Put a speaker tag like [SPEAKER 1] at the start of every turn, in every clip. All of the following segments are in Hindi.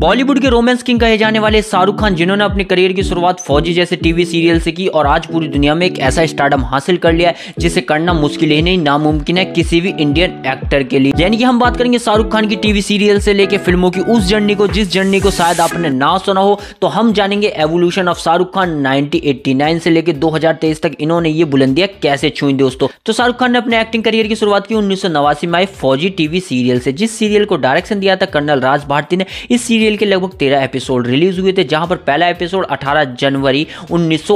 [SPEAKER 1] बॉलीवुड के रोमांस किंग कहे जाने वाले शाहरुख खान जिन्होंने अपने करियर की शुरुआत फौजी जैसे टीवी सीरियल से की और आज पूरी दुनिया में एक ऐसा स्टार्टअप हासिल कर लिया है जिसे करना मुश्किल ही नहीं नामुमकिन है किसी भी इंडियन एक्टर के लिए यानी कि हम बात करेंगे शाहरुख खान की टीवी सीरियल से लेकर फिल्मों की उस जर्नी को जिस जर्नी को शायद आपने ना सुना हो तो हम जानेंगे evolution of Shahrukh Khan nineteen से लेकर दो तक इन्होंने ये बुलंदियां कैसे छुई दोस्तों तो शाहरुख खान ने अपने एक्टिंग करियर की शुरुआत की उन्नीस में आए फौजी टीवी सीरियल से जिस सीरियल को डायरेक्शन दिया था कर्नल राज भारती ने इस सीरियल सीरियल के लगभग तेरह एपिसोड रिलीज हुए थे जहां पर पहला एपिसोड 18 जनवरी उन्नीस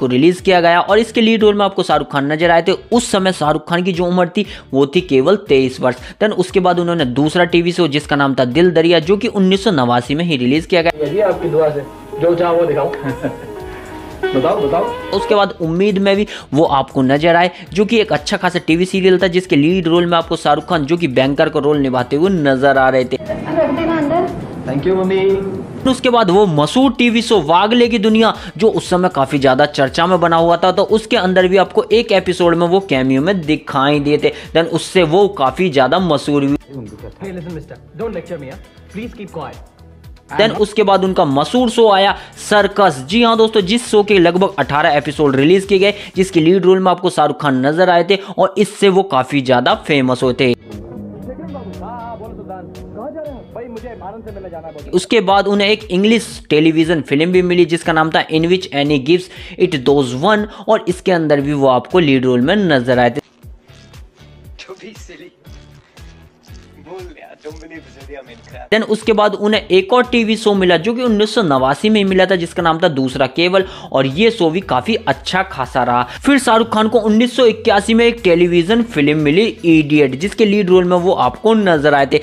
[SPEAKER 1] को रिलीज किया गया और इसके लीड रोल में आपको शाहरुख खान नजर आए थे उस समय शाहरुख खान की जो उम्र थी वो थी केवल तेईस वर्ष देन उसके बाद उन्होंने दूसरा टीवी शो जिसका नाम था दिल दरिया जो कि उन्नीस में ही रिलीज किया गया आपकी दुआ से जो चाहो दिखाओ बताओ बताओ उसके बाद उम्मीद में भी वो आपको नजर आए जो कि एक अच्छा खासा टीवी सीरियल था जिसके लीड रोल में आपको शाहरुख खान जो कि बैंकर का रोल निभाते हुए नजर आ रहे थे थैंक यू मम्मी उसके बाद वो मसूर टीवी शो वागले की दुनिया जो उस समय काफी ज्यादा चर्चा में बना हुआ था तो उसके अंदर भी आपको एक एपिसोड में वो कैमियो में दिखाई दिए थे देन उससे वो काफी ज्यादा मशहूर हुई देन उसके बाद उनका मशहूर शो आया सर्कस जी हाँ दोस्तों जिस शो के लगभग 18 एपिसोड रिलीज किए गए जिसके लीड रोल में आपको शाहरुख खान नजर आए थे और इससे वो काफी ज्यादा फेमस हुए थे उसके बाद उन्हें एक इंग्लिश टेलीविज़न फिल्म भी मिली जिसका नाम था in which Annie gives it those one और इसके अंदर भी वो आपको लीड रोल में नजर आए थे देन उसके बाद उन्हें एक और टीवी शो मिला जो कि उन्नीस में मिला था जिसका नाम था दूसरा केवल और ये शो भी काफी अच्छा खासा रहा फिर शाहरुख खान को 1981 में एक टेलीविजन फिल्म मिली इडियट जिसके लीड रोल में वो आपको नजर आए थे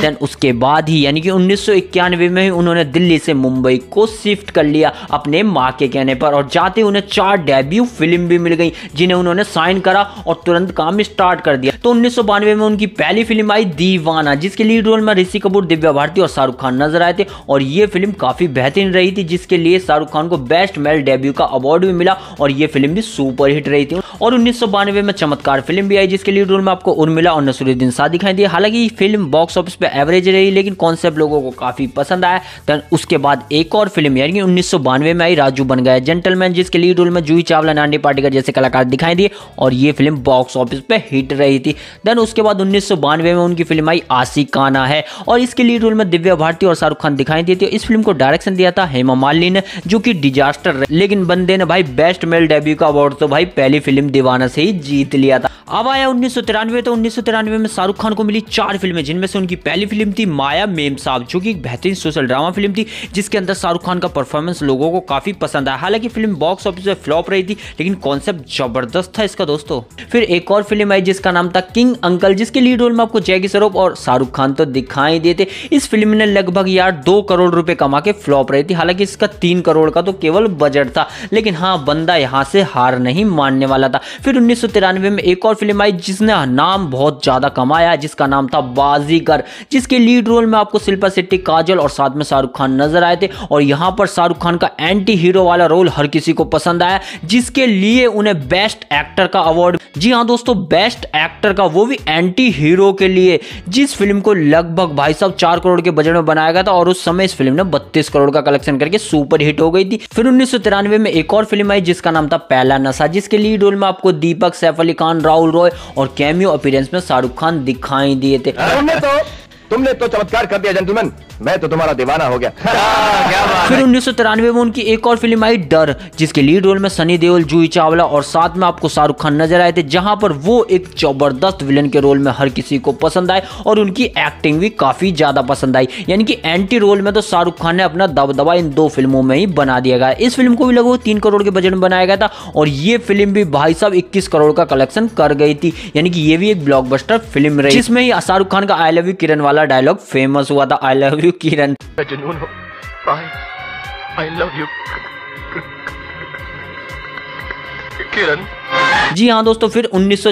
[SPEAKER 1] देन उसके बाद ही यानी कि उन्नीस में ही उन्होंने दिल्ली से मुंबई को शिफ्ट कर लिया अपने माँ के कहने पर और जाते उन्हें चार डेब्यू फिल्म भी मिल गई जिन्हें उन्होंने साइन करा और तुरंत काम स्टार्ट कर दिया तो उन्नीस में उनकी पहली फिल्म आई दीवाना जिसके लीड रोल में ऋषि कपूर दिव्या भारती और शाहरुख खान नजर आए थे और ये फिल्म काफी बेहतरीन रही थी जिसके लिए शाहरुख खान को बेस्ट मेल डेब्यू का अवार्ड भी मिला और ये फिल्म भी सुपर हिट रही थी और उन्नीस में चमत्कार फिल्म भी आई जिसके लीड रोल में आपको उर्मिला और नसरुद्दीन शाह दिखाई दी हालांकि फिल्म बॉक्स ऑफिस पर पे तो एवरेज रही लेकिन कॉन्सेप्ट लोगों को काफ़ी पसंद आया देन उसके बाद एक और फिल्म यानी उन्नीस में आई राजू बन गया जेंटलमैन जिसके लीड रोल में जूही चावला नांडी पाटिकर जैसे कलाकार दिखाई दिए और ये फिल्म बॉक्स ऑफिस पर हिट रही थी देन उसके बाद उन्नीस में उनकी फिल्म आई काना है और इसके लीड रोल में दिव्या भारती और शाहरुख खान दिखाई दिए थे इस फिल्म को डायरेक्शन दिया था हेमा मालिनी ने जो कि डिजास्टर लेकिन बंदे ने भाई बेस्ट मेल डेब्यू का अवार्ड तो भाई पहली फिल्म दीवाना से ही जीत लिया था अब आया उन्नीस तो उन्नीस में शाहरुख खान को मिली चार फिल्में जिनमें से उनकी पहली पहली फिल्म थी माया मेम साहब जो कि एक बेहतरीन सोशल ड्रामा फिल्म थी जिसके अंदर शाहरुख खान का परफॉर्मेंस लोगों को काफ़ी पसंद आया हालांकि फिल्म बॉक्स ऑफिस में फ्लॉप रही थी लेकिन कॉन्सेप्ट जबरदस्त था इसका दोस्तों फिर एक और फिल्म आई जिसका नाम था किंग अंकल जिसके लीड रोल में आपको जैकी सरोफ और शाहरुख खान तो दिखाई देते इस फिल्म ने लगभग यार दो करोड़ रुपए कमा के फ्लॉप रही थी हालांकि इसका तीन करोड़ का तो केवल बजट था लेकिन हाँ बंदा यहाँ से हार नहीं मानने वाला था फिर उन्नीस में एक और फिल्म आई जिसने नाम बहुत ज़्यादा कमाया जिसका नाम था बाजीगर जिसके लीड रोल में आपको शिल्पा शेट्टी काजल और साथ में शाहरुख खान नजर आए थे और यहाँ पर शाहरुख खान का एंटी हीरो वाला रोल हर किसी को पसंद आया जिसके लिए उन्हें बेस्ट एक्टर का अवार्ड जी हाँ दोस्तों बेस्ट एक्टर का वो भी एंटी हीरो के लिए जिस फिल्म को लगभग भाई साहब चार करोड़ के बजट में बनाया गया था और उस समय इस फिल्म ने बत्तीस करोड़ का कलेक्शन करके सुपर हिट हो गई थी फिर उन्नीस में एक और फिल्म आई जिसका नाम था पहला नशा जिसके लीड रोल में आपको दीपक सैफ अली खान राहुल रॉय और कैमियो अपीरेंस में शाहरुख खान दिखाई दिए थे तो तुमने तो चमत्कार कर दिया जेंटलमैन मैं तो तुम्हारा दीवाना हो गया फिर उन्नीस में उनकी एक और फिल्म आई डर जिसके लीड रोल में सनी देओल जूही चावला और साथ में आपको शाहरुख खान नजर आए थे जहां पर वो एक जबरदस्त विलन के रोल में हर किसी को पसंद आए और उनकी एक्टिंग भी काफी ज्यादा पसंद आई यानी कि एंटी रोल में तो शाहरुख खान ने अपना दबदबा इन दो फिल्मों में ही बना दिया गया इस फिल्म को भी लगभग तीन करोड़ के बजट में बनाया गया था और ये फिल्म भी भाई साहब इक्कीस करोड़ का कलेक्शन कर गई थी यानी कि ये भी एक ब्लॉकबस्टर फिल्म रही जिसमें शाहरुख खान का आई लव यू किरण वाला डायलॉग फेमस हुआ था I love you you, Kiran. I, I love you. Kiran जी हाँ दोस्तों फिर उन्नीस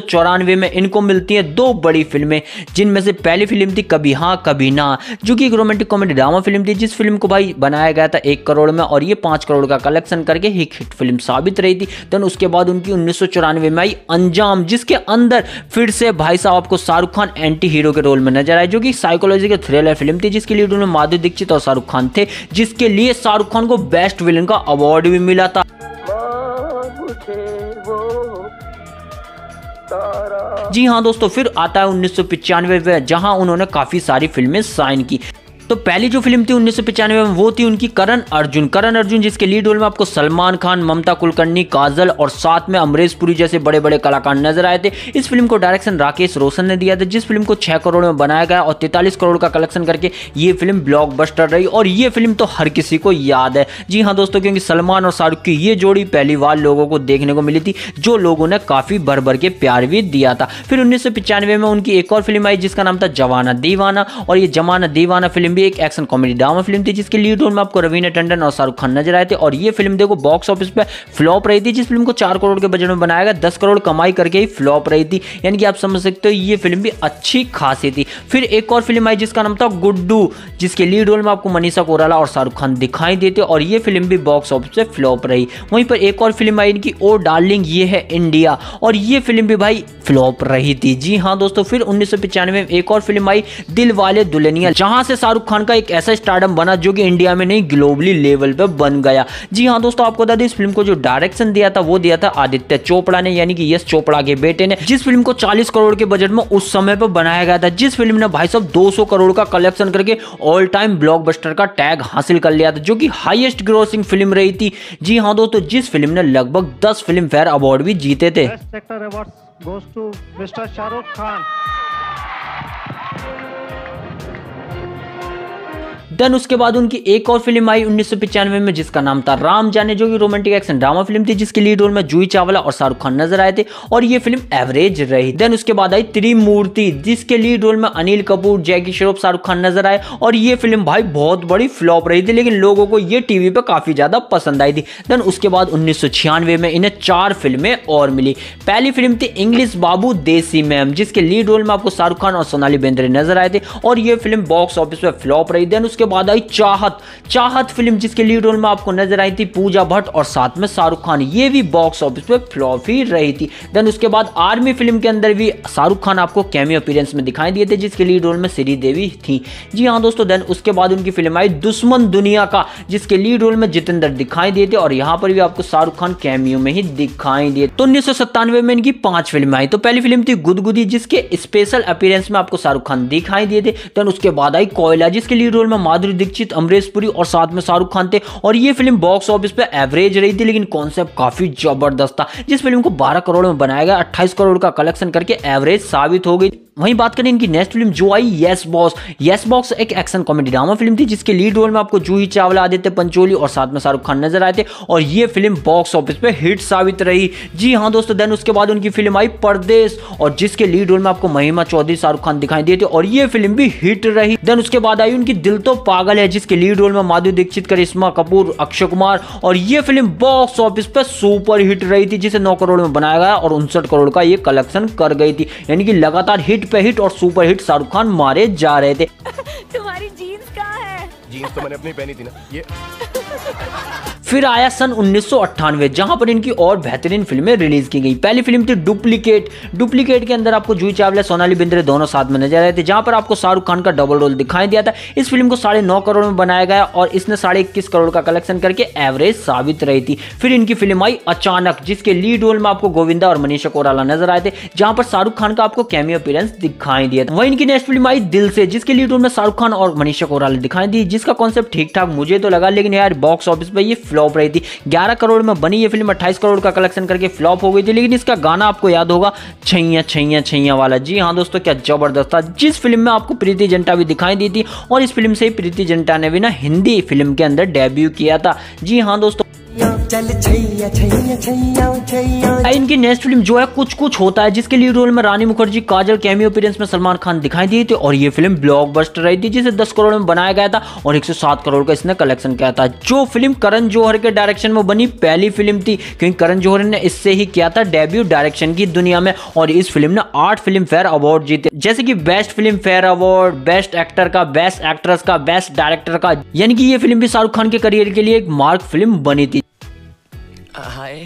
[SPEAKER 1] में इनको मिलती हैं दो बड़ी फिल्में जिनमें से पहली फिल्म थी कभी हाँ कभी ना जो कि एक रोमांटिक कॉमेडी ड्रामा फिल्म थी जिस फिल्म को भाई बनाया गया था एक करोड़ में और ये पाँच करोड़ का कलेक्शन करके एक हिट फिल्म साबित रही थी देन तो उसके बाद उनकी उन्नीस में आई अंजाम जिसके अंदर फिर से भाई साहब आपको शाहरुख खान एंटी हीरो के रोल में नजर आए जो कि के थ्रिलर फिल्म थी जिसके लिए उन्होंने माधुरी दीक्षित और शाहरुख खान थे जिसके लिए शाहरुख खान को बेस्ट विलन का अवार्ड भी मिला था जी हाँ दोस्तों फिर आता है उन्नीस सौ जहां उन्होंने काफी सारी फिल्में साइन की तो पहली जो फिल्म थी उन्नीस में वो थी उनकी करण अर्जुन करण अर्जुन जिसके लीड रोल में आपको सलमान खान ममता कुलकर्णी काजल और साथ में अमरीश पुरी जैसे बड़े बड़े कलाकार नजर आए थे इस फिल्म को डायरेक्शन राकेश रोशन ने दिया था जिस फिल्म को छह करोड़ में बनाया गया और तैतालीस करोड़ का कलेक्शन करके ये फिल्म ब्लॉक रही और ये फिल्म तो हर किसी को याद है जी हाँ दोस्तों क्योंकि सलमान और शाहरुख की ये जोड़ी पहली बार लोगों को देखने को मिली थी जो लोगों ने काफी भर भर के प्यार भी दिया था फिर उन्नीस में उनकी एक और फिल्म आई जिसका नाम था जवाना दीवाना और ये जमाना दीवाना फिल्म फिल्म भी एक एक्शन कॉमेडी ड्रामा फिल्म थी जिसके लीड रोल में आपको रवीना टंडन और शाहरुख खान नजर आए थे और ये फिल्म देखो बॉक्स ऑफिस पर फ्लॉप रही थी जिस फिल्म को चार करोड़ के बजट में बनाया गया दस करोड़ कमाई करके ही फ्लॉप रही थी यानी कि आप समझ सकते हो ये फिल्म भी अच्छी खासी थी फिर एक और फिल्म आई जिसका नाम था गुड्डू जिसके लीड रोल में आपको मनीषा कोराला और शाहरुख खान दिखाई देते और ये फिल्म भी बॉक्स ऑफिस पे फ्लॉप रही वहीं पर एक और फिल्म आई इनकी ओ डार्लिंग ये है इंडिया और ये फिल्म भी भाई फ्लॉप रही थी जी हाँ दोस्तों फिर उन्नीस में एक और फिल्म आई दिल वाले दुल्हनिया जहां से शाहरुख शाहरुख खान का एक ऐसा स्टार्डम बना जो कि इंडिया में नहीं ग्लोबली लेवल पर बन गया जी हाँ दोस्तों आपको बता दें इस फिल्म को जो डायरेक्शन दिया था वो दिया था आदित्य चोपड़ा ने यानी कि यश चोपड़ा के बेटे ने जिस फिल्म को चालीस करोड़ के बजट में उस समय पर बनाया गया था जिस फिल्म ने भाई साहब दो करोड़ का कलेक्शन करके ऑल टाइम ब्लॉक का टैग हासिल कर लिया था जो कि हाईएस्ट ग्रोसिंग फिल्म रही थी जी हाँ दोस्तों जिस फिल्म ने लगभग दस फिल्म फेयर अवार्ड भी जीते थे Best Actor goes to Mr. Shahrukh Khan. Then उसके बाद उनकी एक और फिल्म आई उन्नीस में जिसका नाम था राम जाने जो कि रोमांटिक एक्शन ड्रामा फिल्म थी जिसके लीड रोल में जूही चावला और शाहरुख खान नजर आए थे और ये फिल्म एवरेज रही देन उसके बाद आई त्रिमूर्ति जिसके लीड रोल में अनिल कपूर जैकी श्रोफ शाहरुख खान नजर आए और ये फिल्म भाई बहुत बड़ी फ्लॉप रही थी लेकिन लोगों को ये टीवी पर काफी ज्यादा पसंद आई थी देन उसके बाद उन्नीस में इन्हें चार फिल्में और मिली पहली फिल्म थी इंग्लिश बाबू देसी मैम जिसके लीड रोल में आपको शाहरुख खान और सोनाली बेंद्रे नजर आए थे और ये फिल्म बॉक्स ऑफिस पर फ्लॉप रही देन उसके उसके बाद आई चाहत चाहत फिल्म जिसके लीड रोल में आपको नजर आई थी पूजा भट्ट और साथ में शाहरुख खान ये भी बॉक्स ऑफिस में फ्लॉप ही रही थी देन उसके बाद आर्मी फिल्म के अंदर भी शाहरुख खान आपको कैमियो अपीरेंस में दिखाई दिए थे जिसके लीड रोल में श्रीदेवी थी जी हाँ दोस्तों देन उसके बाद उनकी फिल्म आई दुश्मन दुनिया का जिसके लीड रोल में जितेंद्र दिखाई दिए थे और यहाँ पर भी आपको शाहरुख खान कैमियो में ही दिखाई दिए तो उन्नीस में इनकी पांच फिल्म आई तो पहली फिल्म थी गुदगुदी जिसके स्पेशल अपीरेंस में आपको शाहरुख खान दिखाई दिए थे देन उसके बाद आई कोयला जिसके लीड रोल में माधुरी दीक्षित अमरीश पुरी और साथ में शाहरुख खान थे और ये फिल्म बॉक्स ऑफिस पे एवरेज रही थी लेकिन कॉन्सेप्ट काफी जबरदस्त था जिस फिल्म को बारह करोड़ में बनाया गया अट्ठाईस करोड़ का कलेक्शन करके एवरेज साबित हो गई वहीं बात करें इनकी नेक्स्ट फिल्म जो आई यस बॉस यस बॉक्स एक एक्शन कॉमेडी ड्रामा फिल्म थी जिसके लीड रोल में आपको जूही चावला आदित्य पंचोली और साथ में शाहरुख खान नजर आए थे और ये फिल्म बॉक्स ऑफिस पे हिट साबित रही जी हाँ दोस्तों देन उसके बाद उनकी फिल्म आई परदेश और जिसके लीड रोल में आपको महिमा चौधरी शाहरुख खान दिखाई दिए थे और ये फिल्म भी हिट रही देन उसके बाद आई उनकी दिल तो पागल है जिसके लीड रोल में माधुरी दीक्षित करिश्मा कपूर अक्षय कुमार और ये फिल्म बॉक्स ऑफिस पर सुपर हिट रही थी जिसे नौ करोड़ में बनाया गया और उनसठ करोड़ का ये कलेक्शन कर गई थी यानी कि लगातार हिट पे हिट और सुपर हिट शाहरुख खान मारे जा रहे थे तुम्हारी जीन्स कहाँ है जीन्स तो मैंने अपनी पहनी थी ना ये फिर आया सन उन्नीस जहां पर इनकी और बेहतरीन फिल्में रिलीज की गई पहली फिल्म थी डुप्लीकेट डुप्लीकेट के अंदर आपको जूही चावला सोनाली बिंद्रे दोनों साथ में नजर आए थे जहां पर आपको शाहरुख खान का डबल रोल दिखाई दिया था इस फिल्म को साढ़े नौ करोड़ में बनाया गया और इसने साढ़े इक्कीस करोड़ का कलेक्शन करके एवरेज साबित रही थी फिर इनकी फिल्म आई अचानक जिसके लीड रोल में आपको गोविंदा और मनीषा कोराला नजर आए थे जहां पर शाहरुख खान का आपको कैमियो अपीयरेंस दिखाई दिया था वहीं इनकी नेक्स्ट फिल्म आई दिल से जिसके लीड रोल में शाहरुख खान और मनीषा कोराला दिखाई दी जिसका कॉन्सेप्ट ठीक ठाक मुझे तो लगा लेकिन यार बॉक्स ऑफिस पर यह फ्लॉप रही थी ग्यारह करोड़ में बनी ये फिल्म अट्ठाईस करोड़ का कलेक्शन करके फ्लॉप हो गई थी लेकिन इसका गाना आपको याद होगा छैया छैया छैया वाला जी हाँ दोस्तों क्या जबरदस्त था जिस फिल्म में आपको प्रीति जनता भी दिखाई दी थी और इस फिल्म से ही प्रीति जनता ने भी ना हिंदी फिल्म के अंदर डेब्यू किया था जी हाँ दोस्तों चल छैया इनकी नेक्स्ट फिल्म जो है कुछ कुछ होता है जिसके लिए रोल में रानी मुखर्जी काजल कैमियो अपीरेंस में सलमान खान दिखाई दिए थे और ये फिल्म ब्लॉकबस्टर रही थी जिसे 10 करोड़ में बनाया गया था और 107 करोड़ का इसने कलेक्शन किया था जो फिल्म करण जौहर के डायरेक्शन में बनी पहली फिल्म थी क्योंकि करण जौहर ने इससे ही किया था डेब्यू डायरेक्शन की दुनिया में और इस फिल्म ने आठ फिल्म फेयर अवार्ड जीते जैसे की best Filmfare award best actor का बेस्ट एक्ट्रेस का बेस्ट डायरेक्टर का यानी कि ये फिल्म भी शाहरुख खान के करियर के लिए एक मार्क फिल्म बनी थी हाय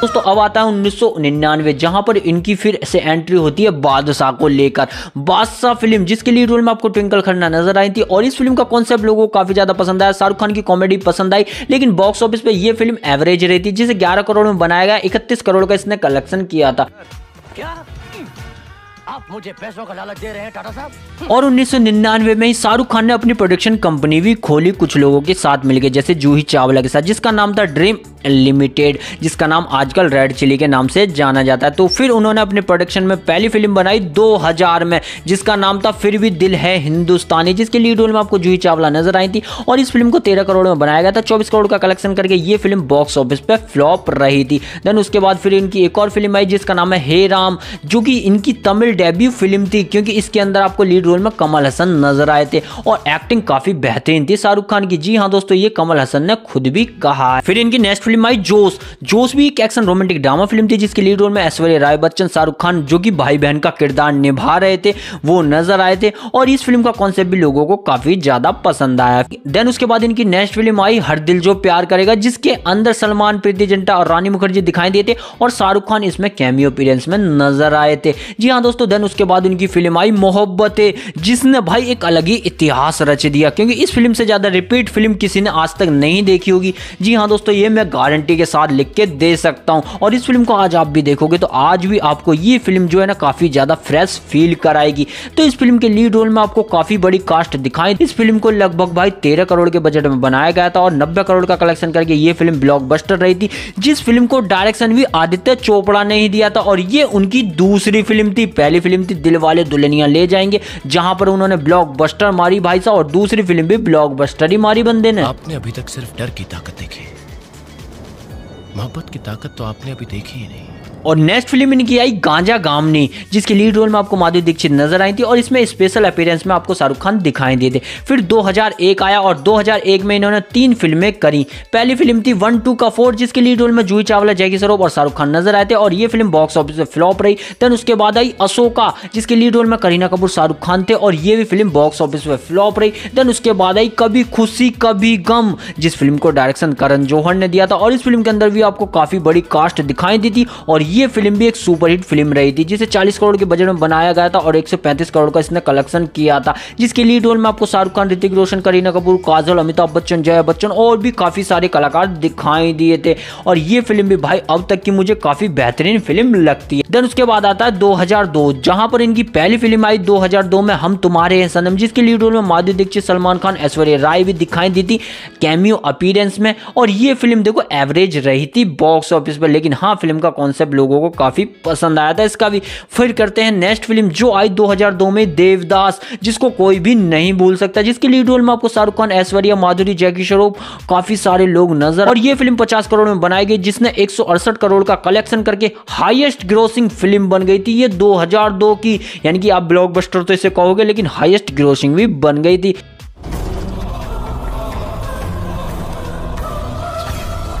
[SPEAKER 1] दोस्तों अब आता है उन्नीस सौ जहां पर इनकी फिर से एंट्री होती है बादशाह को लेकर बादशाह फिल्म जिसके लीड रोल में आपको ट्विंकल खन्ना नजर आई थी और इस फिल्म का कॉन्सेप्ट लोगों को काफी ज्यादा पसंद आया शाहरुख खान की कॉमेडी पसंद आई लेकिन बॉक्स ऑफिस पे ये फिल्म एवरेज रही थी जिसे ग्यारह करोड़ में बनाया गया इकतीस करोड़ का इसने कलेक्शन किया था क्या आप मुझे पैसों का लालच दे रहे हैं टाटा साहब और 1999 में ही शाहरुख खान ने अपनी प्रोडक्शन कंपनी भी खोली कुछ लोगों के साथ मिलकर जैसे जूही चावला के साथ जिसका नाम था ड्रीम लिमिटेड जिसका नाम आजकल रेड चिली के नाम से जाना जाता है तो फिर उन्होंने अपने प्रोडक्शन में पहली फिल्म बनाई 2000 में जिसका नाम था फिर भी दिल है हिंदुस्तानी जिसके लीड रोल में आपको जूही चावला नजर आई थी और इस फिल्म को तेरह करोड़ में बनाया गया था चौबीस करोड़ का कलेक्शन करके ये फिल्म बॉक्स ऑफिस पर फ्लॉप रही थी देन उसके बाद फिर इनकी एक और फिल्म आई जिसका नाम है हे राम जो कि इनकी तमिल डेब्यू फिल्म थी क्योंकि इसके अंदर आपको लीड रोल में कमल हसन नजर आए थे और एक्टिंग काफी बेहतरीन थी शाहरुख खान की जी हाँ दोस्तों ये कमल हसन ने खुद भी कहा फिर इनकी नेक्स्ट फिल्म आई जोश जोश भी एक एक्शन रोमांटिक ड्रामा फिल्म थी जिसके लीड रोल में ऐश्वर्या राय बच्चन शाहरुख खान जो कि भाई बहन का किरदार निभा रहे थे वो नजर आए थे और इस फिल्म का कॉन्सेप्ट भी लोगों को काफी ज्यादा पसंद आया देन उसके बाद इनकी नेक्स्ट फिल्म आई हर दिल जो प्यार करेगा जिसके अंदर सलमान प्रीति जिंटा और रानी मुखर्जी दिखाई देते और शाहरुख खान इसमें कैमियो अपीरेंस में नजर आए थे जी हाँ दोस्तों देन उसके बाद उनकी फिल्म आई मोहब्बत जिसने भाई एक अलग ही इतिहास रच दिया क्योंकि इस फिल्म से ज्यादा रिपीट फिल्म किसी ने आज तक नहीं देखी होगी जी हाँ दोस्तों ये मैं गारंटी के साथ लिख के दे सकता हूँ और इस फिल्म को आज आप भी देखोगे तो आज भी आपको ये फिल्म जो है ना काफ़ी ज़्यादा फ्रेश फील कराएगी तो इस फिल्म के लीड रोल में आपको काफ़ी बड़ी कास्ट दिखाई इस फिल्म को लगभग भाई तेरह करोड़ के बजट में बनाया गया था और नब्बे करोड़ का कलेक्शन करके ये फिल्म ब्लॉकबस्टर रही थी जिस फिल्म को डायरेक्शन भी आदित्य चोपड़ा ने ही दिया था और ये उनकी दूसरी फिल्म थी पहली फिल्म थी दिल वाले दुल्हनिया ले जाएंगे जहां पर उन्होंने ब्लॉकबस्टर मारी भाई साहब और दूसरी फिल्म भी ब्लॉकबस्टर ही मारी बंदे ने आपने अभी तक सिर्फ डर की ताकत देखी मोहब्बत की ताकत तो आपने अभी देखी ही नहीं और नेक्स्ट फिल्म इनकी आई गांजा गामनी जिसके लीड रोल में आपको माधुरी दीक्षित नजर आई थी और इसमें स्पेशल अपीयरेंस में आपको शाहरुख खान दिखाई दिए थे फिर 2001 आया और 2001 में इन्होंने तीन फिल्में करी पहली फिल्म थी वन टू का फोर जिसके लीड रोल में जूही चावला जैकी सरोप और शाहरुख खान नजर आए थे और ये फिल्म बॉक्स ऑफिस में फ्लॉप रही देन उसके बाद आई अशोका जिसके लीड रोल में करीना कपूर शाहरुख खान थे और ये भी फिल्म बॉक्स ऑफिस में फ्लॉप रही देन उसके बाद आई कभी खुशी कभी गम जिस फिल्म को डायरेक्शन करण जौहर ने दिया था और इस फिल्म के अंदर भी आपको काफी बड़ी कास्ट दिखाई दी थी और ये फिल्म भी एक सुपरहिट फिल्म रही थी जिसे 40 करोड़ के बजट में बनाया गया था और 135 करोड़ का इसने कलेक्शन किया था जिसके लीड रोल में आपको शाहरुख खान ऋतिक रोशन करीना कपूर काजल अमिताभ बच्चन जया बच्चन और भी काफ़ी सारे कलाकार दिखाई दिए थे और ये फिल्म भी भाई अब तक की मुझे काफ़ी बेहतरीन फिल्म लगती है देन उसके बाद आता है दो जहां पर इनकी पहली फिल्म आई दो में हम तुम्हारे हैं सनम जिसके लीड रोल में माधु दीक्षित सलमान खान ऐश्वर्य राय भी दिखाई दी थी कैमियो अपीरेंस में और ये फिल्म देखो एवरेज रही थी बॉक्स ऑफिस पर लेकिन हाँ फिल्म का कॉन्सेप्ट लोगों को काफ़ी पसंद आया था इसका भी फिर करते हैं नेक्स्ट फिल्म जो आई 2002 में देवदास जिसको कोई भी नहीं भूल सकता जिसके लीड रोल में आपको शाहरुख खान ऐश्वर्या माधुरी जैकी श्रॉफ काफ़ी सारे लोग नजर और ये फिल्म पचास करोड़ में बनाई गई जिसने एक करोड़ का कलेक्शन करके हाइएस्ट ग्रोसिंग फिल्म बन गई थी ये दो की यानी कि आप ब्लॉक तो इसे कहोगे लेकिन हाइएस्ट ग्रोसिंग भी बन गई थी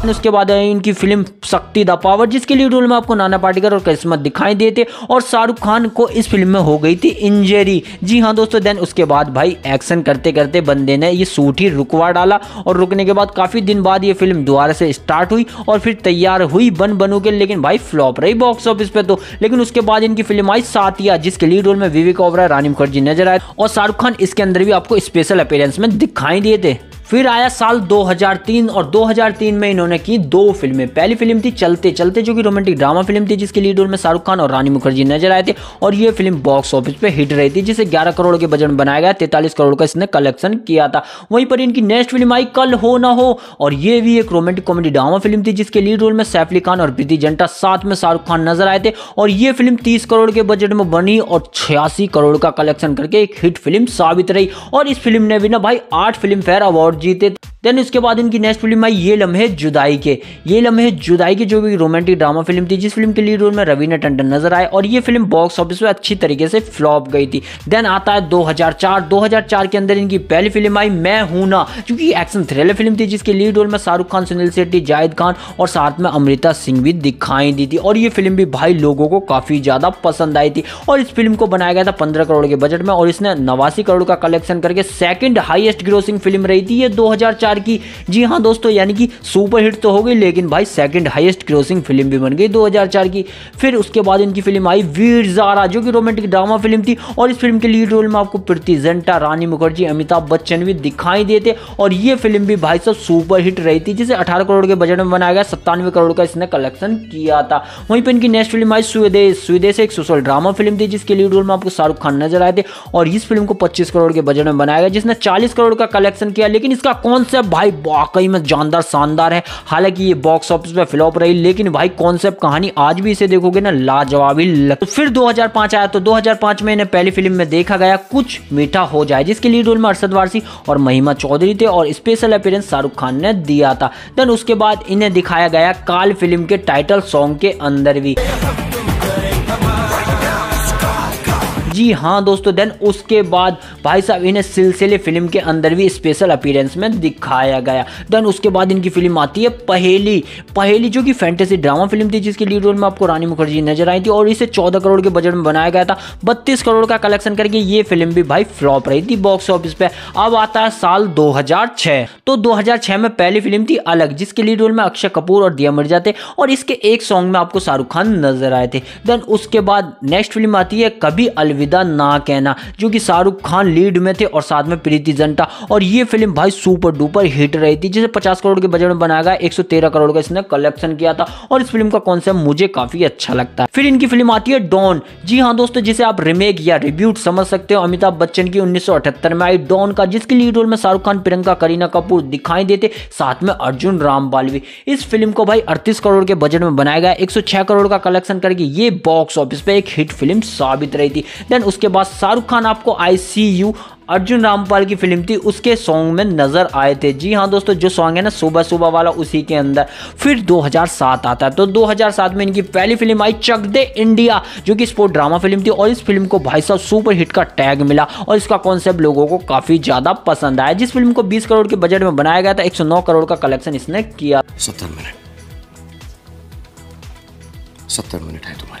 [SPEAKER 1] उसके बाद आई इनकी फिल्म शक्ति द पावर जिसके लीड रोल में आपको नाना पाटेकर और करिश्मा दिखाई दिए थे और शाहरुख खान को इस फिल्म में हो गई थी इंजरी जी हाँ दोस्तों देन उसके बाद भाई एक्शन करते करते बंदे ने ये सूट ही रुकवा डाला और रुकने के बाद काफ़ी दिन बाद ये फिल्म दोबारा से स्टार्ट हुई और फिर तैयार हुई बन बनू के लेकिन भाई फ्लॉप रही बॉक्स ऑफिस पे तो लेकिन उसके बाद इनकी फिल्म आई सातिया जिसके लीड रोल में विवेक ओबरा रानी मुखर्जी नजर आए और शाहरुख खान इसके अंदर भी आपको स्पेशल अपेयरेंस में दिखाई दिए थे फिर आया साल 2003 और 2003 में इन्होंने की दो फिल्में पहली फिल्म थी चलते चलते जो कि रोमांटिक ड्रामा फिल्म थी जिसके लीड रोल में शाहरुख खान और रानी मुखर्जी नजर आए थे और ये फिल्म बॉक्स ऑफिस पे हिट रही थी जिसे 11 करोड़ के बजट बनाया गया 43 करोड़ का इसने कलेक्शन किया था वहीं पर इनकी नेक्स्ट फिल्म आई कल हो ना हो और ये भी एक रोमांटिक कॉमेडी ड्रामा फिल्म थी जिसके लीड रोल में सैफली खान और प्रीति जंटा साथ में शाहरुख खान नजर आए थे और ये फिल्म तीस करोड़ के बजट में बनी और छियासी करोड़ का कलेक्शन करके एक हिट फिल्म साबित रही और इस फिल्म ने भी ना भाई आठ फिल्म फेयर अवार्ड जीते देन उसके बाद इनकी नेक्स्ट फिल्म आई ये लम्हे जुदाई के ये लम्हे जुदाई की जो भी रोमांटिक ड्रामा फिल्म थी जिस फिल्म के लीड रोल में रवीना टंडन नजर आए और ये फिल्म बॉक्स ऑफिस में अच्छी तरीके से फ्लॉप गई थी देन आता है 2004 2004 के अंदर इनकी पहली फिल्म आई मैं हूं ना क्योंकि एक्शन थ्रिलर फिल्म थी जिसके लीड रोल में शाहरुख खान सुनील शेट्टी जाहिद खान और साथ में अमृता सिंह भी दिखाई दी थी और ये फिल्म भी भाई लोगों को काफ़ी ज़्यादा पसंद आई थी और इस फिल्म को बनाया गया था पंद्रह करोड़ के बजट में और इसने नवासी करोड़ का कलेक्शन करके सेकेंड हाइएस्ट ग्रोसिंग फिल्म रही थी ये दो हजार स्टार की जी हाँ दोस्तों यानी कि सुपरहिट तो हो गई लेकिन भाई सेकंड हाईएस्ट क्रोसिंग फिल्म भी बन गई 2004 की फिर उसके बाद इनकी फिल्म आई वीर जारा जो कि रोमांटिक ड्रामा फिल्म थी और इस फिल्म के लीड रोल में आपको प्रतिजेंटा रानी मुखर्जी अमिताभ बच्चन भी दिखाई देते और ये फिल्म भी भाई साहब सुपरहिट रही थी जिसे अठारह करोड़ के बजट में बनाया गया सत्तानवे करोड़ का इसने कलेक्शन किया था वहीं पर इनकी नेक्स्ट फिल्म आई सुदेश सुदेश एक सोशल ड्रामा फिल्म थी जिसके लीड रोल में आपको शाहरुख खान नजर आए थे और इस फिल्म को पच्चीस करोड़ के बजट में बनाया गया जिसने चालीस करोड़ का कलेक्शन किया लेकिन इसका कौन से कॉन्सेप्ट भाई वाकई में जानदार शानदार है हालांकि ये बॉक्स ऑफिस में फ्लॉप रही लेकिन भाई कॉन्सेप्ट कहानी आज भी इसे देखोगे ना लाजवाब ही लग फिर 2005 आया तो 2005 में इन्हें पहली फिल्म में देखा गया कुछ मीठा हो जाए जिसके लीड रोल में अरशद वारसी और महिमा चौधरी थे और स्पेशल अपेयरेंस शाहरुख खान ने दिया था देन उसके बाद इन्हें दिखाया गया काल फिल्म के टाइटल सॉन्ग के अंदर भी जी हाँ दोस्तों देन उसके बाद भाई साहब इन्हें सिलसिले फिल्म के अंदर भी स्पेशल अपीयरेंस में दिखाया गया देन उसके बाद इनकी फिल्म आती है पहेली पहेली जो कि फैंटेसी ड्रामा फिल्म थी जिसके लीड रोल में आपको रानी मुखर्जी नजर आई थी और इसे चौदह करोड़ के बजट में बनाया गया था बत्तीस करोड़ का कलेक्शन करके ये फिल्म भी भाई फ्लॉप रही थी बॉक्स ऑफिस पे अब आता है साल दो तो दो में पहली फिल्म थी अलग जिसके लीड रोल में अक्षय कपूर और दिया मिर्जा थे और इसके एक सॉन्ग में आपको शाहरुख खान नजर आए थे देन उसके बाद नेक्स्ट फिल्म आती है कभी अलविदा अलविदा ना कहना जो कि शाहरुख खान लीड में थे और साथ में प्रीति जंटा और ये फिल्म भाई सुपर डुपर हिट रही थी जिसे पचास करोड़ के बजट में बनाया गया एक करोड़ का इसने कलेक्शन किया था और इस फिल्म का कॉन्सेप्ट मुझे काफी अच्छा लगता है फिर इनकी फिल्म आती है डॉन जी हाँ दोस्तों जिसे आप रिमेक या रिब्यूट समझ सकते हो अमिताभ बच्चन की उन्नीस में आई डॉन का जिसके लीड रोल में शाहरुख खान प्रियंका करीना कपूर दिखाई देते साथ में अर्जुन रामपाल भी इस फिल्म को भाई अड़तीस करोड़ के बजट में बनाया गया एक करोड़ का कलेक्शन करके ये बॉक्स ऑफिस पे एक हिट फिल्म साबित रही थी देन उसके बाद शाहरुख खान आपको I see you Arjun Rampal की फिल्म थी उसके सॉन्ग में नज़र आए थे जी हाँ दोस्तों जो सॉन्ग है ना सुबह सुबह वाला उसी के अंदर फिर 2007 आता है तो 2007 में इनकी पहली फिल्म आई चक दे इंडिया जो कि स्पोर्ट ड्रामा फिल्म थी और इस फिल्म को भाई साहब सुपर हिट का टैग मिला और इसका कॉन्सेप्ट लोगों को काफ़ी ज़्यादा पसंद आया जिस फिल्म को बीस करोड़ के बजट में बनाया गया था एक करोड़ का कलेक्शन इसने किया सत्तर मिनट सत्तर मिनट है तुम्हारे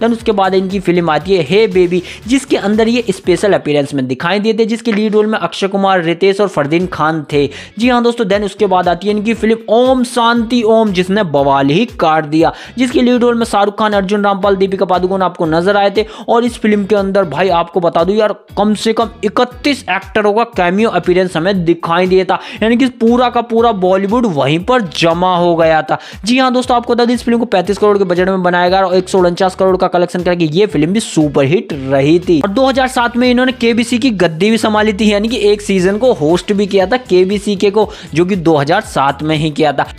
[SPEAKER 1] देन उसके बाद इनकी फिल्म आती है हे बेबी जिसके अंदर ये स्पेशल अपीयरेंस में दिखाई देते जिसके लीड रोल में अक्षय कुमार रितेश और फरदीन खान थे जी हाँ दोस्तों देन उसके बाद आती है इनकी फिल्म ओम शांति ओम जिसने बवाल ही काट दिया जिसके लीड रोल में शाहरुख खान अर्जुन रामपाल दीपिका पादुकोण आपको नजर आए थे और इस फिल्म के अंदर भाई आपको बता दूं यार कम से कम इकतीस एक्टरों का कैमियो अपीयरेंस हमें दिखाई दिया था यानी कि पूरा का पूरा बॉलीवुड वहीं पर जमा हो गया था जी हाँ दोस्तों आपको बता दें इस फिल्म को पैंतीस करोड़ के बजट में बनाया गया और एक करोड़ का कलेक्शन करके ये फिल्म भी सुपरहिट रही थी और 2007 में इन्होंने केबीसी की गद्दी भी संभाली थी यानी कि एक सीजन को होस्ट भी किया था केबीसी के को जो कि 2007 में ही किया था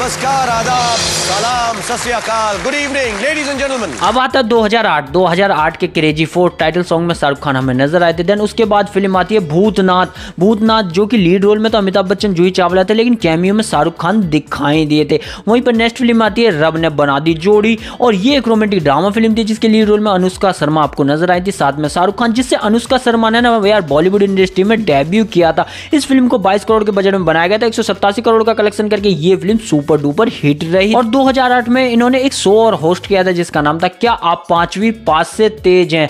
[SPEAKER 1] नमस्कार आदाब सलाम सत्याकाल good evening ladies and gentleman अब आता 2008 2008 के क्रेजी फोर टाइटल सॉन्ग में शाहरुख खान हमें नजर आए थे देन उसके बाद फिल्म आती है भूतनाथ भूतनाथ जो कि लीड रोल में तो अमिताभ बच्चन जूही चावला थे लेकिन कैमियो में शाहरुख खान दिखाई दिए थे वहीं पर नेक्स्ट फिल्म आती है रब ने बना दी जोड़ी और ये एक रोमांटिक ड्रामा फिल्म थी जिसके लीड रोल में अनुष्का शर्मा आपको नजर आई थी साथ में शाहरुख खान जिससे अनुष्का शर्मा ने ना यार बॉलीवुड इंडस्ट्री में डेब्यू किया था इस फिल्म को बाईस करोड़ के बजट में बनाया गया था एक करोड़ का कलेक्शन करके ये film super super duper hit रही और 2008 में इन्होंने एक शो और होस्ट किया था जिसका नाम था क्या आप पांचवी पास से तेज हैं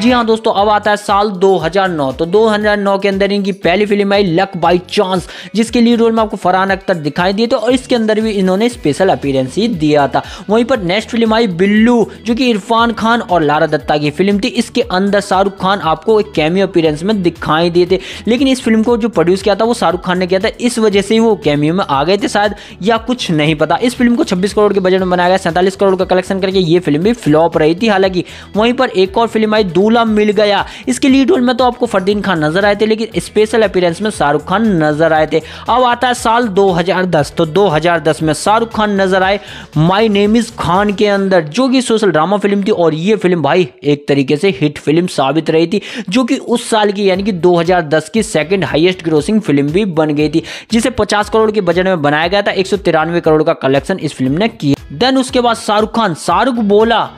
[SPEAKER 1] जी हाँ दोस्तों अब आता है साल 2009 तो 2009 के अंदर इनकी पहली फिल्म आई लक बाई चांस जिसके लीड रोल में आपको फरहान अख्तर दिखाई दिए थे और इसके अंदर भी इन्होंने स्पेशल अपीरेंस ही दिया था वहीं पर नेक्स्ट फिल्म आई बिल्लू जो कि इरफान खान और लारा दत्ता की फिल्म थी इसके अंदर शाहरुख खान आपको एक कैमियो अपीरेंस में दिखाई दिए थे लेकिन इस फिल्म को जो प्रोड्यूस किया था वो शाहरुख खान ने किया था इस वजह से ही वो कैमियो में आ गए थे शायद या कुछ नहीं पता इस फिल्म को छब्बीस करोड़ के बजट में बनाया गया सैंतालीस करोड़ का कलेक्शन करके ये फिल्म भी फ्लॉप रही थी हालांकि वहीं पर एक और फिल्म आई दूर फार्मूला मिल गया इसके लीड रोल में तो आपको फरदीन खान नजर आए थे लेकिन स्पेशल अपीयरेंस में शाहरुख खान नजर आए थे अब आता है साल 2010 तो 2010 में शाहरुख खान नजर आए माई नेम इज खान के अंदर जो कि सोशल ड्रामा फिल्म थी और ये फिल्म भाई एक तरीके से हिट फिल्म साबित रही थी जो कि उस साल की यानी कि 2010 की सेकंड हाईएस्ट ग्रोसिंग फिल्म भी बन गई थी जिसे 50 करोड़ के बजट में बनाया गया था एक करोड़ का कलेक्शन इस फिल्म ने किया देन उसके बाद शाहरुख खान शाहरुख बोला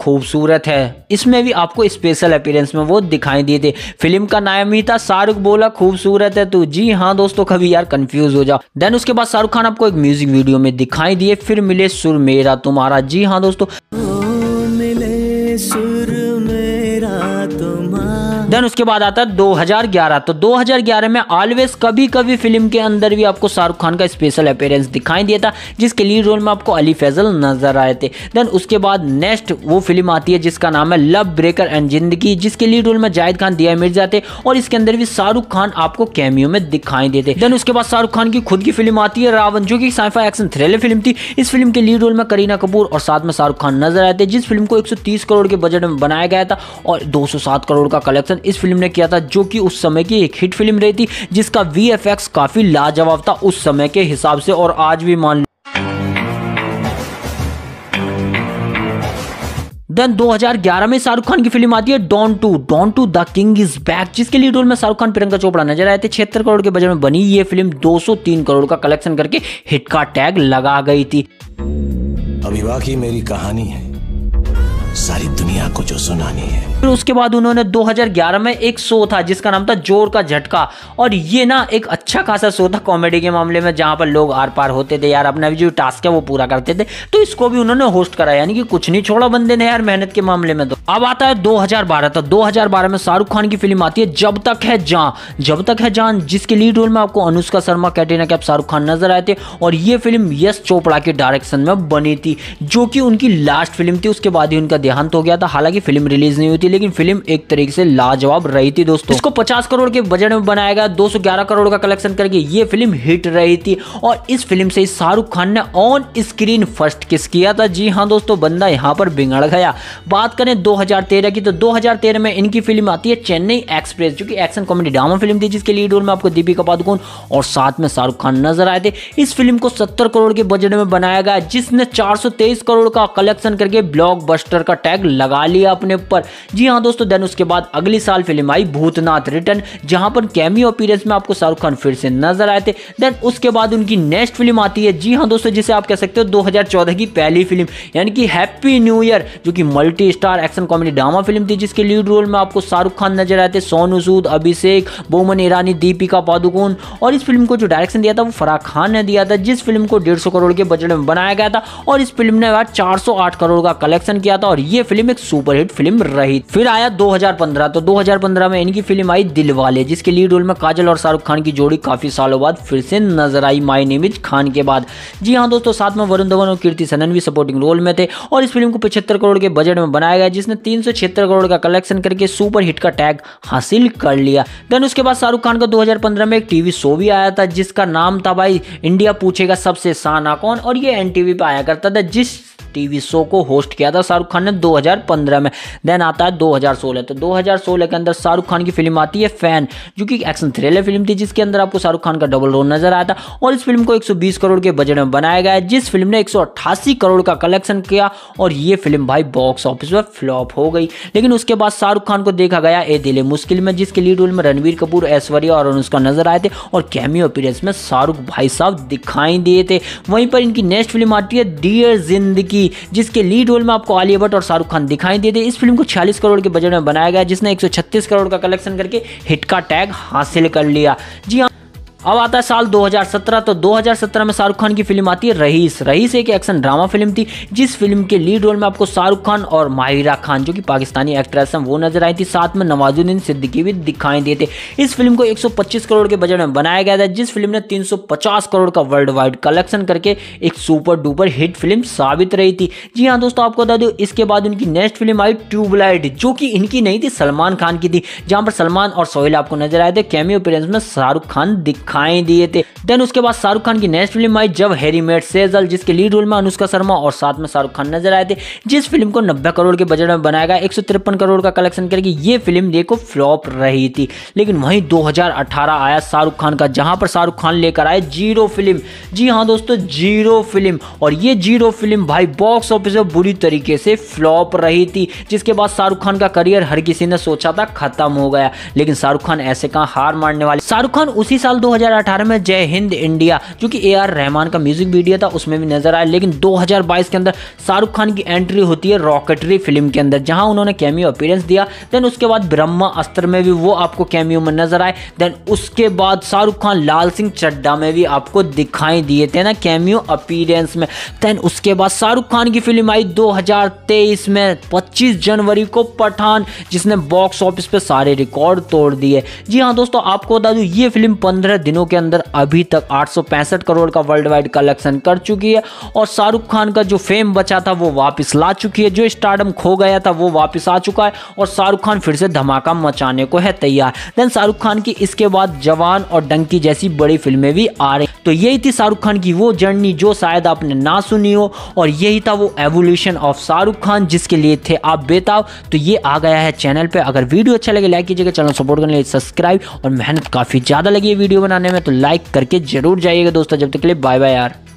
[SPEAKER 1] खूबसूरत है इसमें भी आपको स्पेशल अपीरेंस में वो दिखाई दिए थे फिल्म का नाम ही था शाहरुख बोला खूबसूरत है तू जी हाँ दोस्तों कभी यार कंफ्यूज हो जाओ देन उसके बाद शाहरुख खान आपको एक म्यूजिक वीडियो में दिखाई दिए फिर मिले सुर मेरा तुम्हारा जी हाँ दोस्तों मिले सुर देन उसके बाद आता है 2011 तो 2011 में ऑलवेज कभी कभी फिल्म के अंदर भी आपको शाहरुख खान का स्पेशल अपेयरेंस दिखाई दिया था जिसके लीड रोल में आपको अली फैजल नजर आए थे देन उसके बाद नेक्स्ट वो फिल्म आती है जिसका नाम है लव ब्रेकर एंड जिंदगी जिसके लीड रोल में जाहिद खान दिया मिर्जा थे और इसके अंदर भी शाहरुख खान आपको कैमियो में दिखाई देते देन उसके बाद शाहरुख खान की खुद की फिल्म आती है रावण जो कि साइफा एक्शन थ्रिलर फिल्म थी इस फिल्म के लीड रोल में करीना कपूर और साथ में शाहरुख खान नजर आए थे जिस फिल्म को तीस करोड़ के बजट में बनाया गया था और सात करोड़ का कलेक्शन प्रदर्शन इस फिल्म ने किया था जो कि उस समय की एक हिट फिल्म रही थी जिसका वी काफ़ी लाजवाब था उस समय के हिसाब से और आज भी मान देन 2011 में शाहरुख खान की फिल्म आती है Don two Don two the king is back जिसके लीड रोल में शाहरुख खान प्रियंका चोपड़ा नजर आए थे छिहत्तर करोड़ के बजट में बनी ये फिल्म 203 करोड़ का कलेक्शन करके हिट का टैग लगा गई थी अभी बाकी मेरी कहानी है सारी दुनिया को जो सुनानी है फिर उसके बाद उन्होंने 2011 में एक शो था जिसका नाम था जोर का झटका और ये ना एक अच्छा खासा शो था कॉमेडी के मामले में जहाँ पर लोग आर पार होते थे यार अपना भी जो टास्क है वो पूरा करते थे तो इसको भी उन्होंने होस्ट करा यानी कि कुछ नहीं छोड़ा बंदे ने यार मेहनत के मामले में तो अब आता है 2012 था 2012 में शाहरुख खान की फिल्म आती है जब तक है जान जब तक है जान जिसके लीड रोल में आपको अनुष्का शर्मा कैटरीना कैप शाहरुख खान नजर आए थे और ये फिल्म यश चोपड़ा के डायरेक्शन में बनी थी जो कि उनकी लास्ट फिल्म थी उसके बाद ही उनका देहांत हो गया था हालांकि फिल्म रिलीज नहीं हुई थी लेकिन फिल्म एक तरीके से लाजवाब रही थी दोस्तों इसको 50 करोड़ के बजट में बनाया गया 211 करोड़ का कलेक्शन करके ये फिल्म हिट रही थी और इस फिल्म से शाहरुख खान ने ऑन स्क्रीन फर्स्ट किस किया था जी हाँ दोस्तों बंदा यहाँ पर बिगड़ गया बात करें दो की तो दो में इनकी फिल्म आती है चेन्नई एक्सप्रेस जो की एक्शन कॉमेडी ड्रामा फिल्म थी जिसके लीड रोल में आपको दीपिका पादुकोन और साथ में शाहरुख खान नजर आए थे इस फिल्म को सत्तर करोड़ के बजट में बनाया गया जिसने चार करोड़ का कलेक्शन करके ब्लॉकबस्टर का टैग लगा लिया अपने ऊपर जी हाँ दोस्तों देन उसके बाद अगली साल फिल्म आई भूतनाथ रिटर्न जहां पर कैमियो अपीरेंस में आपको शाहरुख खान फिर से नजर आए थे देन उसके बाद उनकी नेक्स्ट फिल्म आती है जी हाँ दोस्तों जिसे आप कह सकते हो दो की पहली फिल्म यानी कि हैप्पी न्यू ईयर जो कि multi star action comedy drama film थी जिसके लीड रोल में आपको शाहरुख खान नजर आए थे सोनू सूद अभिषेक बोमन ईरानी दीपिका पादुकोण और इस फिल्म को जो डायरेक्शन दिया था वो फराह खान ने दिया था जिस फिल्म को डेढ़ करोड़ के बजट में बनाया गया था और इस फिल्म ने चार सौ करोड़ का कलेक्शन किया था और ये फिल्म एक सुपरहिट फिल्म रही फिर आया 2015 तो 2015 में इनकी फिल्म आई दिलवाले जिसके लीड रोल में काजल और शाहरुख खान की जोड़ी काफी सालों बाद फिर से नजर आई माई नेमिज खान के बाद जी हाँ दोस्तों साथ में वरुण धवन और कीर्ति सनन भी सपोर्टिंग रोल में थे और इस फिल्म को पचहत्तर करोड़ के बजट में बनाया गया जिसने तीन करोड़ का कलेक्शन करके सुपर का टैग हासिल कर लिया देन उसके बाद शाहरुख खान का दो में एक टीवी शो भी आया था जिसका नाम था भाई इंडिया पूछेगा सबसे साना कौन और ये एन पे आया करता था जिस टीवी शो को होस्ट किया था शाहरुख खान है 2015 में देन आता है 2016 तो 2016 के अंदर शाहरुख खान की फिल्म आती है फैन जो कि एक्शन थ्रिलर फिल्म थी जिसके अंदर आपको शाहरुख खान का डबल रोल नजर आया था और इस फिल्म को एक करोड़ के बजट में बनाया गया जिस फिल्म ने एक करोड़ का कलेक्शन किया और ये फिल्म भाई बॉक्स ऑफिस पर फ्लॉप हो गई लेकिन उसके बाद शाहरुख खान को देखा गया ए दिले मुश्किल में जिसके लीड रोल में रणवीर कपूर ऐश्वर्या और अनुष्का नजर आए थे और कैमियो अपीरेंस में शाहरुख भाई साहब दिखाई दिए थे वहीं पर इनकी नेक्स्ट फिल्म आती है डियर जिंदगी जिसके लीड रोल में आपको आलिया भट्ट और शाहरुख खान दिखाई देते इस फिल्म को छियालीस करोड़ के बजट में बनाया गया जिसने 136 करोड़ का कलेक्शन करके हिट का टैग हासिल कर लिया जी हाँ अब आता है साल 2017 तो 2017 में शाहरुख खान की फिल्म आती है रईस रईस एक एक्शन ड्रामा फिल्म थी जिस फिल्म के लीड रोल में आपको शाहरुख खान और माहिरा खान जो कि पाकिस्तानी एक्ट्रेस हैं वो नजर आई थी साथ में नवाजुद्दीन सिद्दीकी भी दिखाई दिए थे इस फिल्म को 125 करोड़ के बजट में बनाया गया था जिस फिल्म ने तीन करोड़ का वर्ल्ड वाइड कलेक्शन करके एक सुपर डुपर हिट फिल्म साबित रही थी जी हाँ दोस्तों आपको बता दो इसके बाद उनकी नेक्स्ट फिल्म आई ट्यूबलाइट जो कि इनकी नहीं थी सलमान खान की थी जहाँ पर सलमान और सोहेल आपको नजर आए थे कैमियो अपीरेंस में शाहरुख खान दिख दिखाई दिए थे देन उसके बाद शाहरुख खान की नेक्स्ट फिल्म आई जब हैरी मेट सेजल जिसके लीड रोल में अनुष्का शर्मा और साथ में शाहरुख खान नजर आए थे जिस फिल्म को नब्बे करोड़ के बजट में बनाया गया एक करोड़ का कलेक्शन करके ये फिल्म देखो फ्लॉप रही थी लेकिन वहीं दो आया शाहरुख खान का जहां पर शाहरुख खान लेकर आए जीरो फिल्म जी हाँ दोस्तों जीरो फिल्म और ये जीरो फिल्म भाई बॉक्स ऑफिस में बुरी तरीके से फ्लॉप रही थी जिसके बाद शाहरुख खान का करियर हर किसी ने सोचा था खत्म हो गया लेकिन शाहरुख खान ऐसे कहा हार मारने वाले शाहरुख खान उसी साल दो 2018 में जय हिंद इंडिया जो कि ए आर रहमान का म्यूजिक वीडियो था उसमें भी नजर आया लेकिन 2022 के अंदर शाहरुख खान की एंट्री होती है रॉकेटरी फिल्म के अंदर जहां उन्होंने कैमियो अपीयरेंस दिया देन उसके बाद ब्रह्मा अस्त्र में भी वो आपको कैमियो में नजर आए देन उसके बाद शाहरुख खान लाल सिंह चड्डा में भी आपको दिखाई दिए थे ना कैमियो अपीरेंस में देन उसके बाद शाहरुख खान की फिल्म आई दो में पच्चीस जनवरी को पठान जिसने बॉक्स ऑफिस पर सारे रिकॉर्ड तोड़ दिए जी हाँ दोस्तों आपको बता दू ये फिल्म पंद्रह दिनों के अंदर अभी तक आठ करोड़ का वर्ल्ड वाइड कलेक्शन कर चुकी है और शाहरुख खान का जो फेम बचा था वो वापस ला चुकी है जो स्टार्डम खो गया था वो वापस आ चुका है और शाहरुख खान फिर से धमाका मचाने को है तैयार देन शाहरुख खान की इसके बाद जवान और डंकी जैसी बड़ी फिल्में भी आ रही तो यही थी शाहरुख खान की वो जर्नी जो शायद आपने ना सुनी हो और यही था वो एवोल्यूशन ऑफ शाहरुख खान जिसके लिए थे आप बेताब तो ये आ गया है चैनल पे अगर वीडियो अच्छा लगे लाइक कीजिएगा चैनल सपोर्ट करने लिए सब्सक्राइब और मेहनत काफ़ी ज़्यादा लगी है वीडियो बनाने बनाने में तो लाइक करके जरूर जाइएगा दोस्तों जब तक के लिए बाय बाय यार